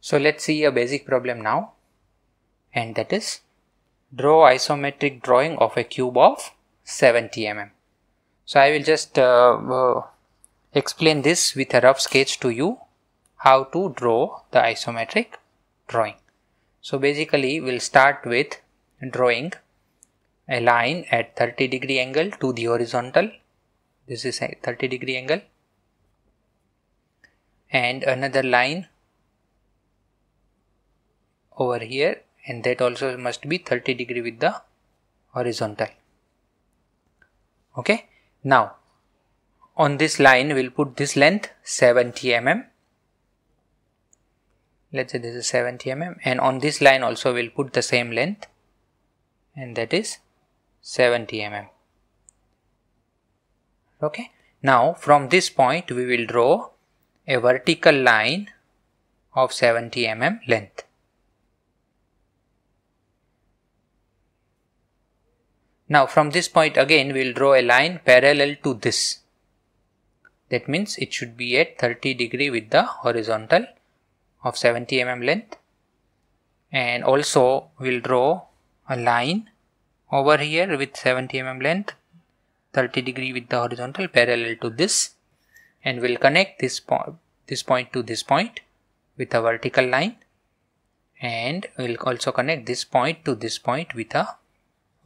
So let's see a basic problem now and that is draw isometric drawing of a cube of 70 mm. So I will just uh, uh, explain this with a rough sketch to you how to draw the isometric drawing. So basically we'll start with drawing a line at 30 degree angle to the horizontal. This is a 30 degree angle and another line over here and that also must be 30 degree with the horizontal okay now on this line we'll put this length 70 mm let's say this is 70 mm and on this line also we'll put the same length and that is 70 mm okay now from this point we will draw a vertical line of 70 mm length Now from this point again we'll draw a line parallel to this. That means it should be at 30 degree with the horizontal of 70 mm length. And also we'll draw a line over here with 70 mm length 30 degree with the horizontal parallel to this and we'll connect this point this point to this point with a vertical line and we'll also connect this point to this point with a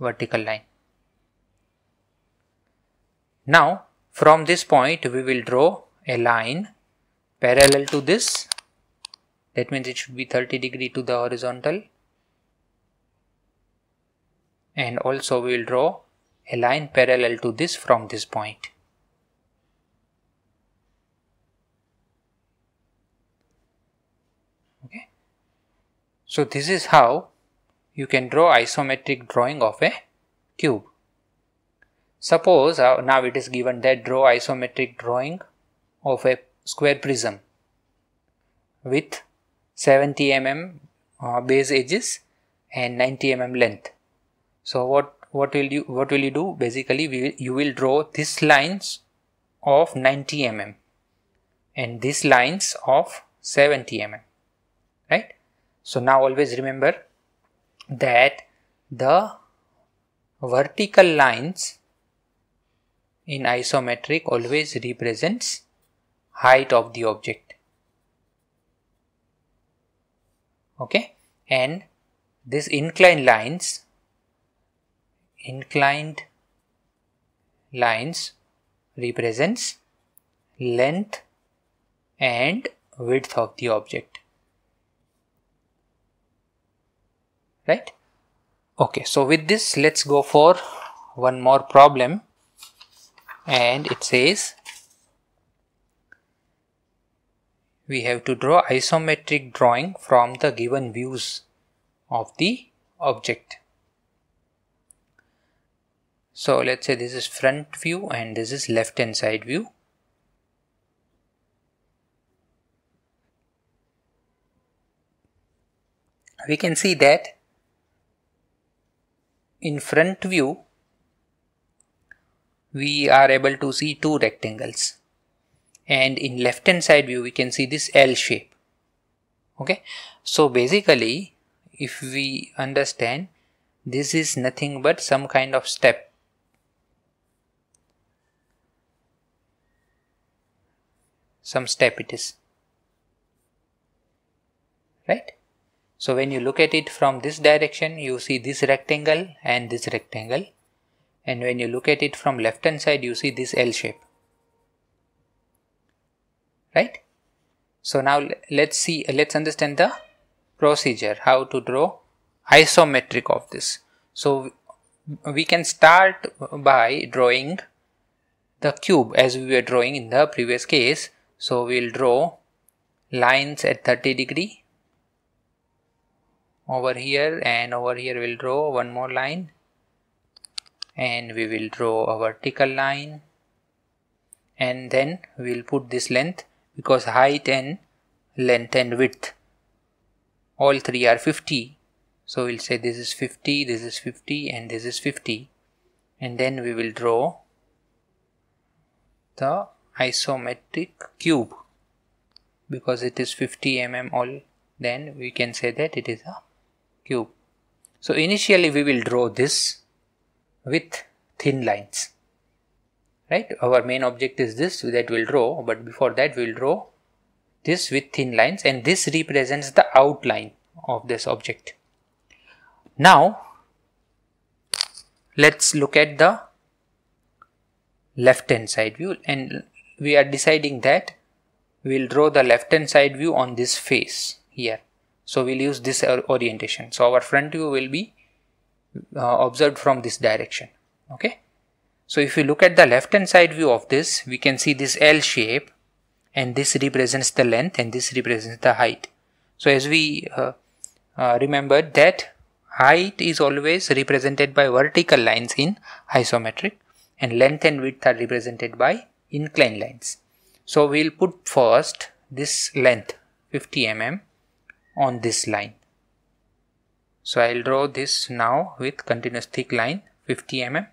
vertical line now from this point we will draw a line parallel to this that means it should be 30 degree to the horizontal and also we will draw a line parallel to this from this point. Okay. So this is how you can draw isometric drawing of a cube. Suppose uh, now it is given that draw isometric drawing of a square prism with 70 mm uh, base edges and 90 mm length. So what what will you what will you do? Basically, will, you will draw these lines of 90 mm and these lines of 70 mm, right? So now always remember that the vertical lines in isometric always represents height of the object okay and this inclined lines inclined lines represents length and width of the object right okay so with this let's go for one more problem and it says we have to draw isometric drawing from the given views of the object. So let's say this is front view and this is left hand side view. We can see that in front view we are able to see two rectangles and in left hand side view we can see this L shape okay so basically if we understand this is nothing but some kind of step some step it is right so when you look at it from this direction you see this rectangle and this rectangle and when you look at it from left hand side you see this L shape right so now let's see let's understand the procedure how to draw isometric of this so we can start by drawing the cube as we were drawing in the previous case so we'll draw lines at 30 degree over here and over here we'll draw one more line and we will draw a vertical line and then we will put this length because height and length and width all three are 50 so we'll say this is 50 this is 50 and this is 50 and then we will draw the isometric cube because it is 50 mm all then we can say that it is a cube so initially we will draw this with thin lines right our main object is this that we'll draw but before that we'll draw this with thin lines and this represents the outline of this object now let's look at the left hand side view and we are deciding that we'll draw the left hand side view on this face here so we'll use this orientation so our front view will be uh, observed from this direction okay so if you look at the left hand side view of this we can see this L shape and this represents the length and this represents the height so as we uh, uh, remember that height is always represented by vertical lines in isometric and length and width are represented by inclined lines so we'll put first this length 50 mm on this line so I'll draw this now with continuous thick line 50 mm.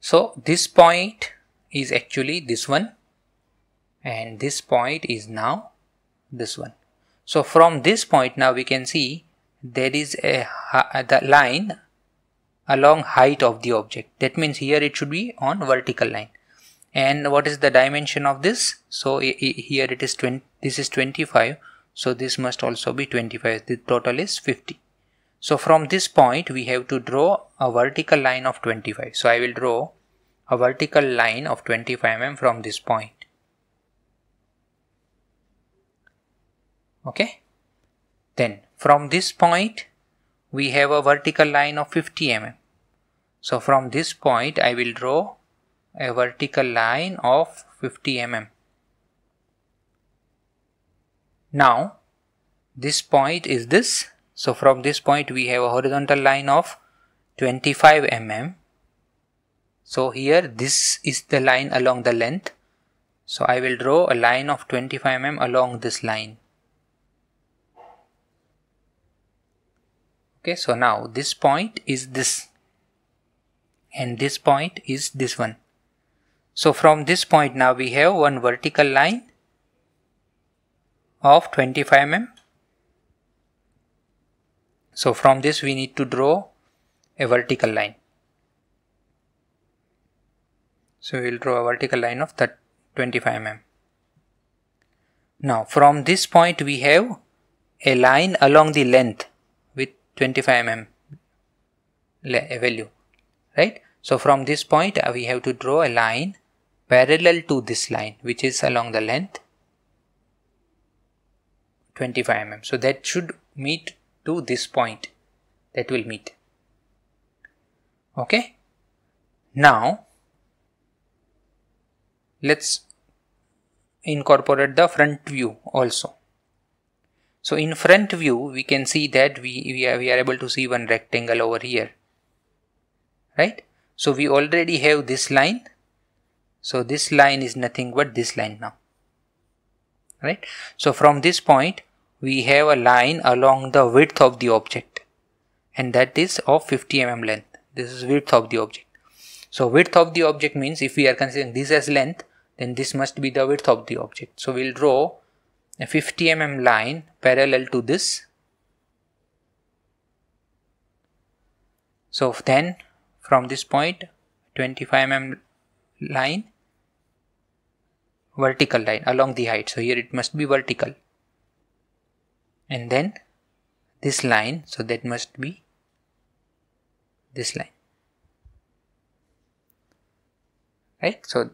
So this point is actually this one and this point is now this one. So from this point now we can see there is a uh, the line along height of the object. That means here it should be on vertical line. And what is the dimension of this? So here it is 20, this is 25 so this must also be 25. The total is 50. So from this point we have to draw a vertical line of 25. So I will draw a vertical line of 25 mm from this point. Okay. Then from this point we have a vertical line of 50 mm. So from this point I will draw a vertical line of 50 mm. Now this point is this. So from this point we have a horizontal line of 25 mm. So here this is the line along the length. So I will draw a line of 25 mm along this line. Okay, so now this point is this and this point is this one. So from this point now we have one vertical line of 25 mm. So from this we need to draw a vertical line. So we will draw a vertical line of 25 mm. Now from this point we have a line along the length with 25 mm value right. So from this point uh, we have to draw a line parallel to this line which is along the length 25 mm so that should meet to this point that will meet okay now let's incorporate the front view also so in front view we can see that we, we, are, we are able to see one rectangle over here right so we already have this line so this line is nothing but this line now right so from this point we have a line along the width of the object and that is of 50 mm length this is width of the object so width of the object means if we are considering this as length then this must be the width of the object so we'll draw a 50 mm line parallel to this so then from this point 25 mm line vertical line along the height so here it must be vertical and then this line so that must be this line right so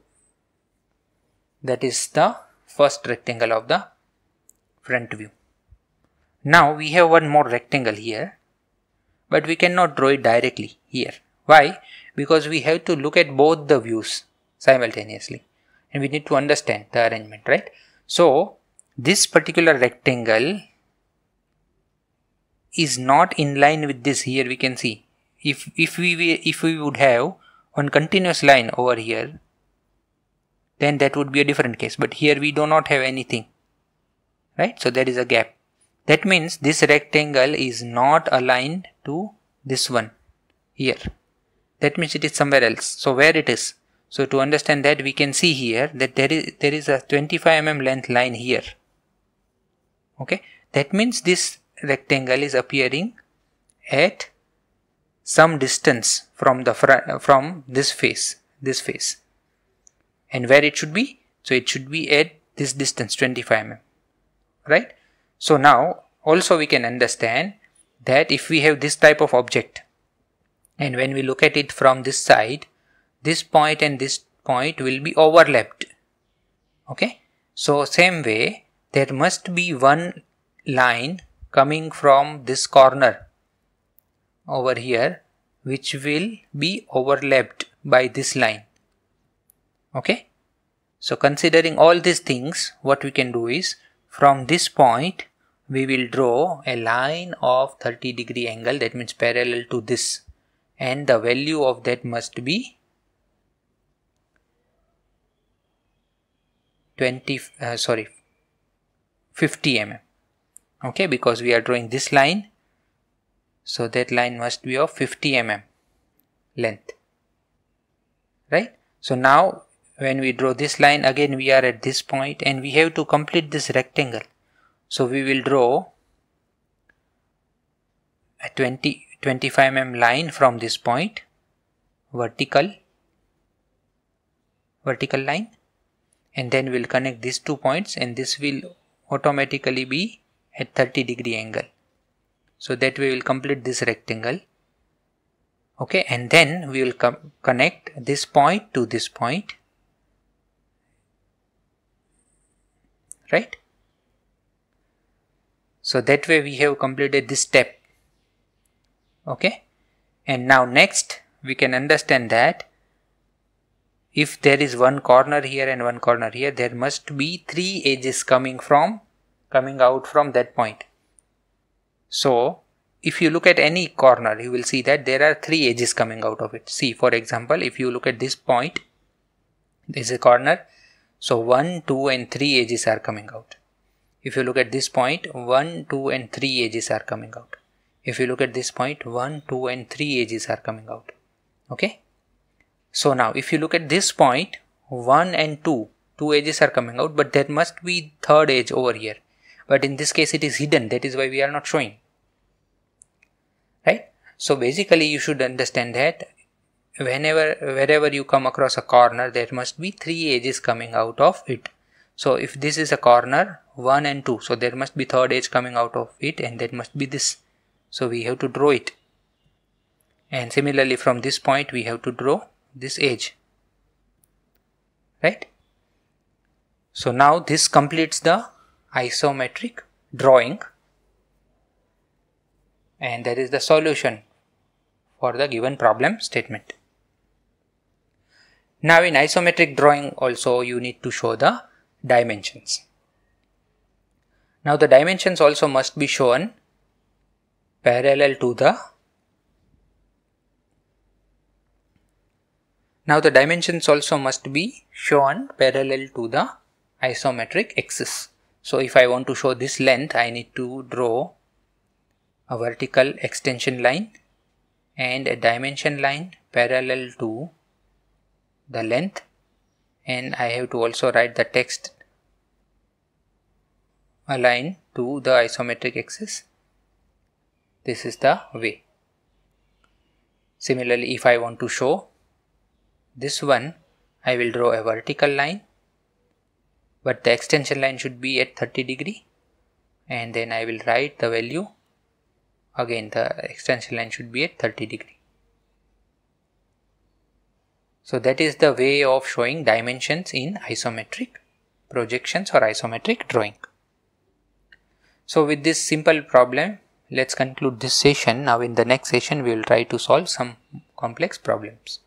that is the first rectangle of the front view now we have one more rectangle here but we cannot draw it directly here why because we have to look at both the views simultaneously and we need to understand the arrangement right so this particular rectangle is not in line with this here we can see if if we if we would have one continuous line over here then that would be a different case but here we do not have anything right so there is a gap that means this rectangle is not aligned to this one here that means it is somewhere else so where it is so to understand that we can see here that there is, there is a 25 mm length line here. Okay, that means this rectangle is appearing at some distance from the from this face, this face. And where it should be? So it should be at this distance 25 mm, right? So now also we can understand that if we have this type of object and when we look at it from this side, this point and this point will be overlapped okay so same way there must be one line coming from this corner over here which will be overlapped by this line okay so considering all these things what we can do is from this point we will draw a line of 30 degree angle that means parallel to this and the value of that must be 20 uh, sorry 50 mm okay because we are drawing this line so that line must be of 50 mm length right so now when we draw this line again we are at this point and we have to complete this rectangle so we will draw a 20 25 mm line from this point vertical vertical line and then we'll connect these two points and this will automatically be at 30 degree angle. So that we will complete this rectangle. Okay, and then we will connect this point to this point. Right? So that way we have completed this step. Okay, and now next we can understand that if there is one corner here and one corner here there must be three edges coming from coming out from that point so if you look at any corner you will see that there are three edges coming out of it see for example if you look at this point this is a corner so 1 2 and 3 edges are coming out if you look at this point 1 2 and 3 edges are coming out if you look at this point 1 2 and 3 edges are coming out okay so now if you look at this point 1 and 2 two edges are coming out but there must be third edge over here but in this case it is hidden that is why we are not showing right so basically you should understand that whenever wherever you come across a corner there must be three edges coming out of it so if this is a corner 1 and 2 so there must be third edge coming out of it and that must be this so we have to draw it and similarly from this point we have to draw this age right so now this completes the isometric drawing and that is the solution for the given problem statement now in isometric drawing also you need to show the dimensions now the dimensions also must be shown parallel to the Now the dimensions also must be shown parallel to the isometric axis. So if I want to show this length, I need to draw a vertical extension line and a dimension line parallel to the length and I have to also write the text align to the isometric axis. This is the way. Similarly, if I want to show this one I will draw a vertical line but the extension line should be at 30 degree and then I will write the value again the extension line should be at 30 degree so that is the way of showing dimensions in isometric projections or isometric drawing so with this simple problem let's conclude this session now in the next session we will try to solve some complex problems